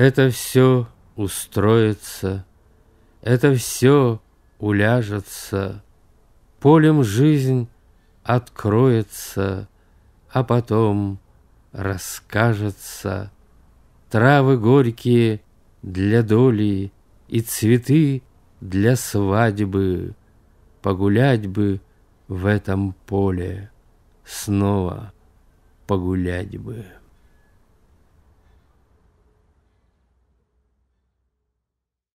Это все устроится, это все уляжется, полем жизнь откроется, а потом расскажется. Травы горькие для доли и цветы для свадьбы. Погулять бы в этом поле, снова погулять бы.